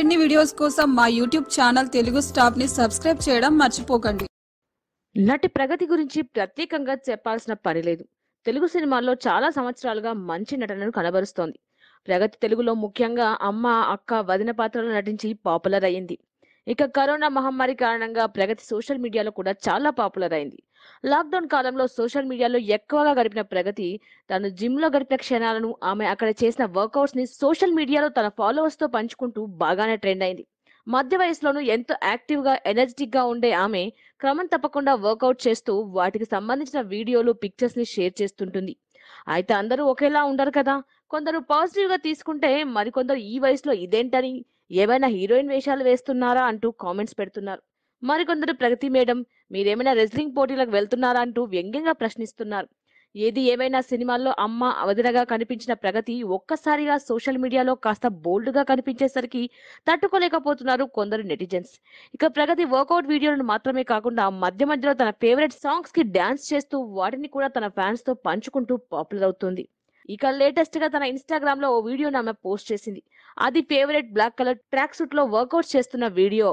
మరిన్ని వీడియోస్ కోసం మా యూట్యూబ్ ఛానల్ తెలుగు స్టాప్ ని సబ్స్క్రైబ్ చేయడం మర్చిపోకండి నటి ప్రగతి గురించి ప్రత్యేకంగా చెప్పాల్సిన పని లేదు తెలుగు సినిమాల్లో చాలా సంవత్సరాలుగా మంచి నటనను కనబరుస్తోంది ప్రగతి తెలుగులో ముఖ్యంగా అమ్మ అక్క వదిన పాత్రలో నటించి పాపులర్ అయింది ఇక కరోనా మహమ్మారి కారణంగా ప్రగతి సోషల్ మీడియాలో కూడా చాలా పాపులర్ అయింది లాక్డౌన్ కాలంలో సోషల్ మీడియాలో ఎక్కువగా గడిపిన ప్రగతి తను జిమ్లో గడిపిన క్షణాలను ఆమె అక్కడ చేసిన వర్కౌట్స్ని సోషల్ మీడియాలో తన ఫాలోవర్స్తో పంచుకుంటూ బాగానే ట్రెండ్ అయింది మధ్య వయసులోనూ ఎంతో యాక్టివ్గా ఎనర్జెటిక్గా ఉండే ఆమె క్రమం తప్పకుండా వర్కౌట్ చేస్తూ వాటికి సంబంధించిన వీడియోలు పిక్చర్స్ని షేర్ చేస్తుంటుంది అయితే అందరూ ఒకేలా ఉండరు కదా కొందరు పాజిటివ్గా తీసుకుంటే మరికొందరు ఈ వయసులో ఇదేంటని ఏమైనా హీరోయిన్ వేషాలు వేస్తున్నారా అంటూ కామెంట్స్ పెడుతున్నారు మరికొందరు ప్రగతి మేడం మీరేమైనా రెజ్లింగ్ పోటీలకు వెళ్తున్నారా అంటూ వ్యంగ్యంగా ప్రశ్నిస్తున్నారు ఏది ఏమైనా సినిమాల్లో అమ్మ వదినగా కనిపించిన ప్రగతి ఒక్కసారిగా సోషల్ మీడియాలో కాస్త బోల్డ్గా కనిపించేసరికి తట్టుకోలేకపోతున్నారు కొందరు నెటిజన్స్ ఇక ప్రగతి వర్కౌట్ వీడియోలను మాత్రమే కాకుండా మధ్య మధ్యలో తన ఫేవరెట్ సాంగ్స్ కి డాన్స్ చేస్తూ వాటిని కూడా తన ఫ్యాన్స్ తో పంచుకుంటూ పాపులర్ అవుతుంది ఇక లేటెస్ట్ గా తన ఇన్స్టాగ్రామ్ లో ఓ వీడియోను ఆమె పోస్ట్ చేసింది అది favourite black colour track suit లో వర్కౌట్ చేస్తున్న వీడియో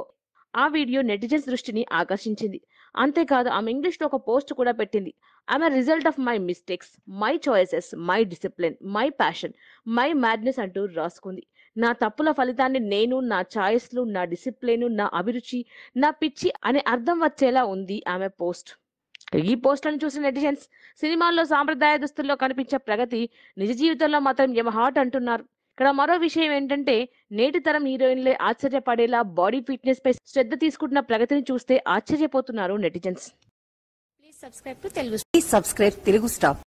ఆ వీడియో నెటిజన్స్ దృష్టిని ఆకర్షించింది అంతేకాదు ఆమె ఇంగ్లీష్లో ఒక పోస్ట్ కూడా పెట్టింది ఆమె result of my mistakes my choices my discipline my passion my madness అంటూ రాసుకుంది నా తప్పుల ఫలితాన్ని నేను నా ఛాయిస్లు నా డిసిప్లిన్ నా అభిరుచి నా పిచ్చి అనే అర్థం వచ్చేలా ఉంది ఆమె పోస్ట్ ఈ పోస్టులను చూసిన నెటిజన్స్ సినిమాల్లో సాంప్రదాయ దుస్తుల్లో కనిపించే ప్రగతి నిజ జీవితంలో మాత్రం ఎమ హాట్ అంటున్నారు ఇక్కడ మరో విషయం ఏంటంటే నేటి తరం హీరోయిన్లే ఆశ్చర్యపడేలా బాడీ ఫిట్నెస్ పై శ్రద్ధ తీసుకుంటున్న ప్రగతిని చూస్తే ఆశ్చర్యపోతున్నారు netizens please subscribe Telugu please subscribe Telugu stop